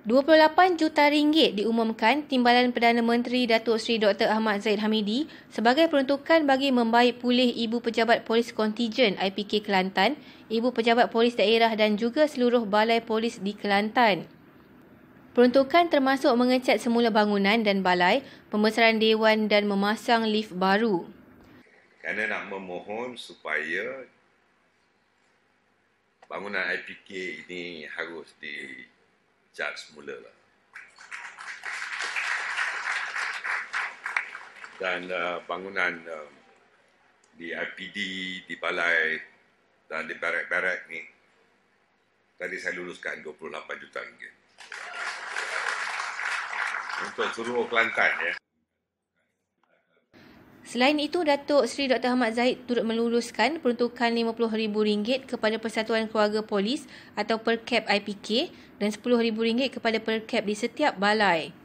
28 juta ringgit diumumkan timbalan Perdana Menteri Datuk Seri Dr. Ahmad Zaid Hamidi sebagai peruntukan bagi membaik pulih Ibu Pejabat Polis Kontijen IPK Kelantan, Ibu Pejabat Polis Daerah dan juga seluruh balai polis di Kelantan. Peruntukan termasuk mengecat semula bangunan dan balai, pembesaran dewan dan memasang lift baru. Kerana nak memohon supaya bangunan IPK ini harus di sejak semula lah. Dan uh, bangunan uh, di IPD, di balai dan di barak-barak ni tadi saya luluskan 28 juta ringgit. Untuk seluruh Kelantan ya. Selain itu, Datuk Seri Dr. Ahmad Zahid turut meluluskan peruntukan RM50,000 kepada Persatuan Keluarga Polis atau Perkap IPK dan RM10,000 kepada Perkap di setiap balai.